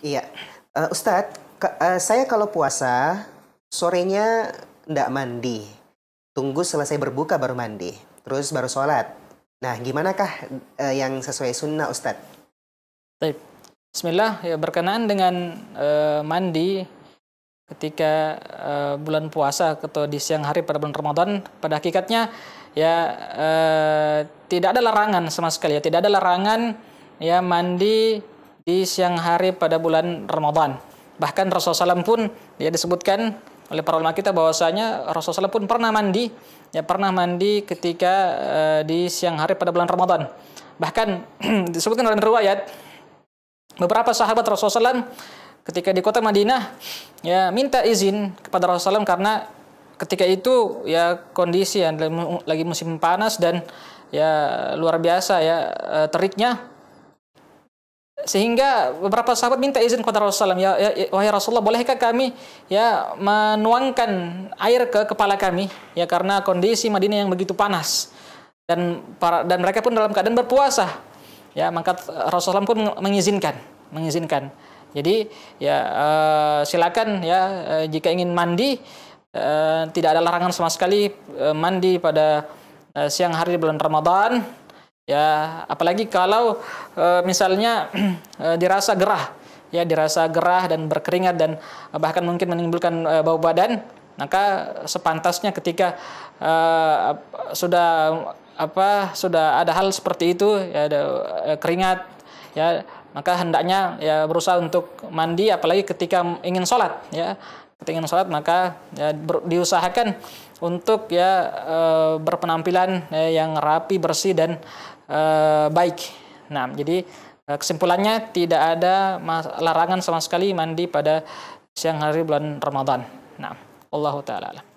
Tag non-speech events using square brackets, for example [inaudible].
Iya, uh, Ustadz, ke, uh, saya kalau puasa sorenya tidak mandi, tunggu selesai berbuka baru mandi, terus baru sholat. Nah, gimanakah uh, yang sesuai sunnah Ustadz? Baik. Bismillah, ya berkenaan dengan uh, mandi ketika uh, bulan puasa atau di siang hari pada bulan Ramadan, pada hakikatnya ya uh, tidak ada larangan sama sekali ya, tidak ada larangan ya mandi di siang hari pada bulan Ramadan. Bahkan Rasulullah SAW pun dia disebutkan oleh para ulama kita bahwasanya Rasulullah SAW pun pernah mandi, ya pernah mandi ketika uh, di siang hari pada bulan Ramadan. Bahkan [clears throat] disebutkan dalam riwayat beberapa sahabat Rasulullah SAW ketika di kota Madinah ya minta izin kepada Rasulullah SAW karena ketika itu ya kondisi yang lagi musim panas dan ya luar biasa ya eh, teriknya sehingga beberapa sahabat minta izin kepada Rasulullah ya, ya, ya, wahai Rasulullah bolehkah kami ya menuangkan air ke kepala kami ya karena kondisi Madinah yang begitu panas dan para, dan mereka pun dalam keadaan berpuasa ya maka Rasulullah pun mengizinkan mengizinkan jadi ya uh, silakan ya uh, jika ingin mandi uh, tidak ada larangan sama sekali mandi pada siang hari bulan Ramadan Ya, apalagi kalau e, misalnya e, [clears throat] dirasa gerah, ya dirasa gerah dan berkeringat dan bahkan mungkin menimbulkan e, bau badan, maka sepantasnya ketika e, sudah apa sudah ada hal seperti itu, ya ada e, keringat, ya maka hendaknya ya berusaha untuk mandi apalagi ketika ingin sholat ya pengen sholat maka ya, ber, diusahakan untuk ya e, berpenampilan ya, yang rapi bersih dan e, baik. Nah jadi eh, kesimpulannya tidak ada larangan sama sekali mandi pada siang hari bulan Ramadan. Nah, Allah taala.